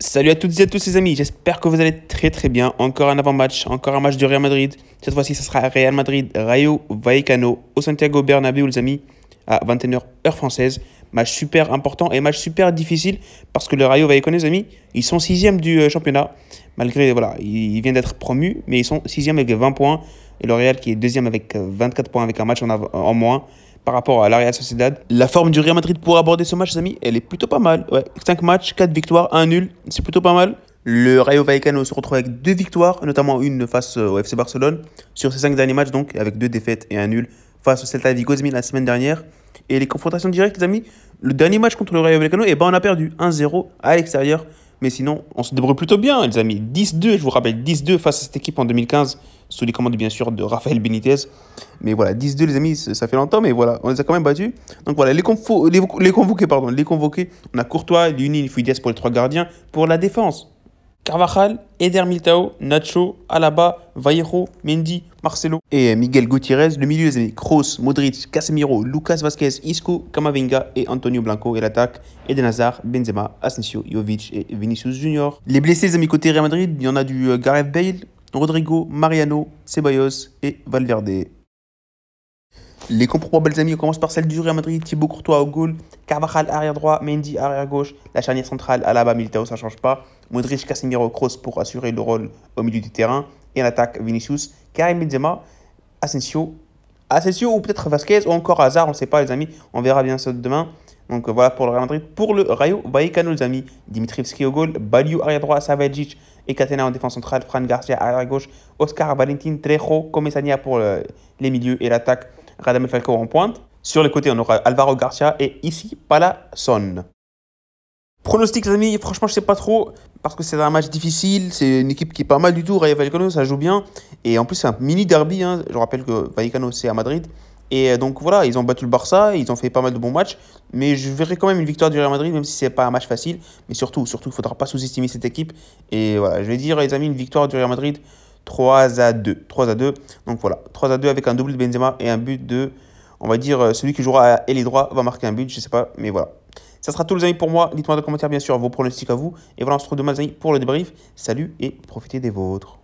Salut à toutes et à tous les amis, j'espère que vous allez très très bien. Encore un avant-match, encore un match du Real Madrid. Cette fois-ci, ce sera Real Madrid, Rayo Vallecano au Santiago Bernabéu les amis, à 21h heure française. Match super important et match super difficile parce que le Rayo Vallecano les amis, ils sont sixième du euh, championnat. Malgré, voilà, ils viennent d'être promus, mais ils sont sixième avec 20 points. Et le Real qui est deuxième avec 24 euh, points avec un match en moins par rapport à la Sociedad. La forme du Real Madrid pour aborder ce match, les amis, elle est plutôt pas mal. Ouais, 5 matchs, quatre victoires, un nul, c'est plutôt pas mal. Le Rayo Vallecano se retrouve avec deux victoires, notamment une face au FC Barcelone, sur ses cinq derniers matchs, donc avec deux défaites et un nul face au Celta Vigo la semaine dernière. Et les confrontations directes, les amis, le dernier match contre le Rayo Vallecano, et eh ben on a perdu 1-0 à l'extérieur mais sinon, on se débrouille plutôt bien, les amis. 10-2, je vous rappelle, 10-2 face à cette équipe en 2015, sous les commandes bien sûr de Rafael Benitez. Mais voilà, 10-2, les amis, ça fait longtemps, mais voilà, on les a quand même battus. Donc voilà, les, convoqués, pardon, les convoqués, on a Courtois, Lunin, Fuides pour les trois gardiens. Pour la défense, Carvajal, Eder Miltao, Nacho, Alaba, Vallejo, Mendy. Marcelo et Miguel Gutiérrez. Le milieu des amis, Kroos, Modric, Casemiro, Lucas Vasquez, Isco, Camavinga et Antonio Blanco. Et l'attaque Eden Hazard, Benzema, Asensio, Jovic et Vinicius Junior. Les blessés, les amis, côté Real Madrid, il y en a du euh, Gareth Bale, Rodrigo, Mariano, Ceballos et Valverde. Les comprobables amis, on commence par celle du Real Madrid, Thibaut Courtois au goal, Carvajal arrière droit, Mendy arrière gauche, la charnière centrale, Alaba, Militao, ça change pas, Modric, Casemiro, Kroos pour assurer le rôle au milieu du terrain, et en attaque Vinicius, Karim Benzema, Asensio, Asensio ou peut-être Vasquez ou encore Hazard, on ne sait pas les amis, on verra bien ça demain. Donc euh, voilà pour le Real Madrid. Pour le Rayo Vallecano, les amis, Dimitrivski au goal, Baliou arrière droit, Savajic et Katena en défense centrale, Fran Garcia arrière gauche, Oscar Valentin Trejo, Comesania pour les milieux et l'attaque, Radamel Falco en pointe. Sur les côtés, on aura Alvaro Garcia et ici Palason. Pronostic, les amis, franchement, je sais pas trop, parce que c'est un match difficile, c'est une équipe qui est pas mal du tout, Rayo Vallecano, ça joue bien, et en plus, c'est un mini derby, hein. je rappelle que Vallecano, c'est à Madrid, et donc voilà, ils ont battu le Barça, ils ont fait pas mal de bons matchs, mais je verrai quand même une victoire du Real Madrid, même si c'est pas un match facile, mais surtout, surtout, il faudra pas sous-estimer cette équipe, et voilà, je vais dire, les amis, une victoire du Real Madrid, 3 à 2, 3 à 2, donc voilà, 3 à 2 avec un double de Benzema et un but de, on va dire, celui qui jouera à ailier droit va marquer un but, je sais pas, mais voilà. Ça sera tout les amis pour moi. Dites-moi dans les commentaires bien sûr vos pronostics à vous. Et voilà, on se retrouve demain les amis pour le débrief. Salut et profitez des vôtres.